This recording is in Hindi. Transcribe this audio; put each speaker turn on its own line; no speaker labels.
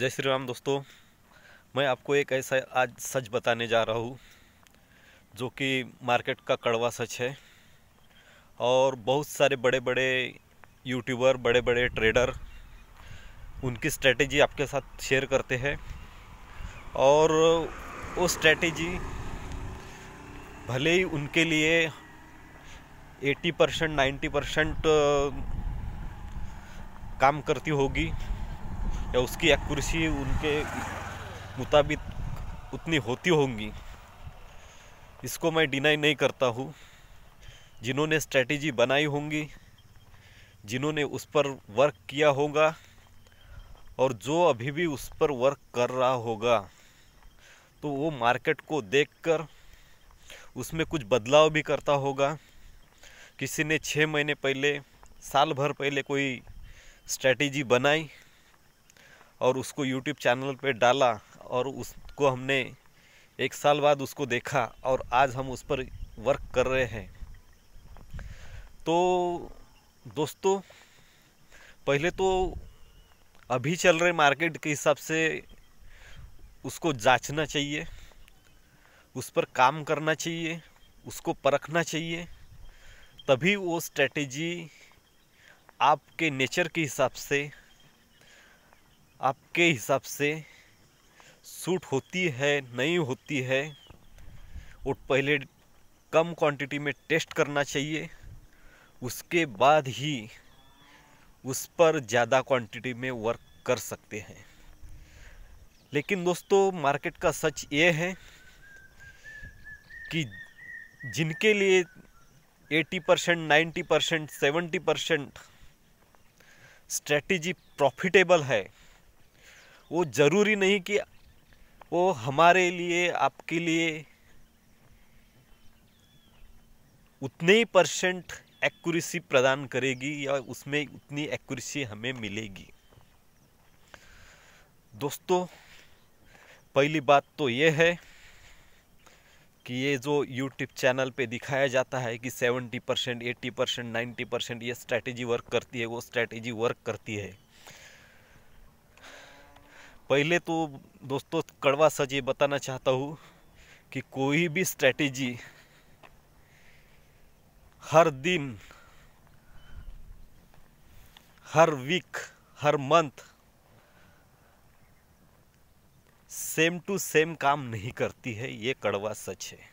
जय श्री राम दोस्तों मैं आपको एक ऐसा आज सच बताने जा रहा हूँ जो कि मार्केट का कड़वा सच है और बहुत सारे बड़े बड़े यूट्यूबर बड़े बड़े ट्रेडर उनकी स्ट्रेटेजी आपके साथ शेयर करते हैं और वो स्ट्रेटेजी भले ही उनके लिए 80 परसेंट नाइन्टी परसेंट काम करती होगी या उसकी एक्यूरेसी उनके मुताबिक उतनी होती होंगी इसको मैं डिनाई नहीं करता हूँ जिन्होंने स्ट्रेटजी बनाई होंगी जिन्होंने उस पर वर्क किया होगा और जो अभी भी उस पर वर्क कर रहा होगा तो वो मार्केट को देखकर उसमें कुछ बदलाव भी करता होगा किसी ने छः महीने पहले साल भर पहले कोई स्ट्रेटजी बनाई और उसको यूट्यूब चैनल पे डाला और उसको हमने एक साल बाद उसको देखा और आज हम उस पर वर्क कर रहे हैं तो दोस्तों पहले तो अभी चल रहे मार्केट के हिसाब से उसको जांचना चाहिए उस पर काम करना चाहिए उसको परखना चाहिए तभी वो स्ट्रेटेजी आपके नेचर के हिसाब से आपके हिसाब से सूट होती है नहीं होती है वो पहले कम क्वांटिटी में टेस्ट करना चाहिए उसके बाद ही उस पर ज़्यादा क्वांटिटी में वर्क कर सकते हैं लेकिन दोस्तों मार्केट का सच ये है कि जिनके लिए 80 percent ninety percent seventy percent strategy profitable है वो ज़रूरी नहीं कि वो हमारे लिए आपके लिए उतने ही परसेंट एक्यूरेसी प्रदान करेगी या उसमें उतनी एक्यूरेसी हमें मिलेगी दोस्तों पहली बात तो ये है कि ये जो यूट्यूब चैनल पे दिखाया जाता है कि 70 percent eighty percent ninety percent ये स्ट्रैटेजी वर्क करती है वो स्ट्रैटेजी वर्क करती है पहले तो दोस्तों कड़वा सच ये बताना चाहता हूँ कि कोई भी स्ट्रेटेजी हर दिन हर वीक हर मंथ सेम टू सेम काम नहीं करती है ये कड़वा सच है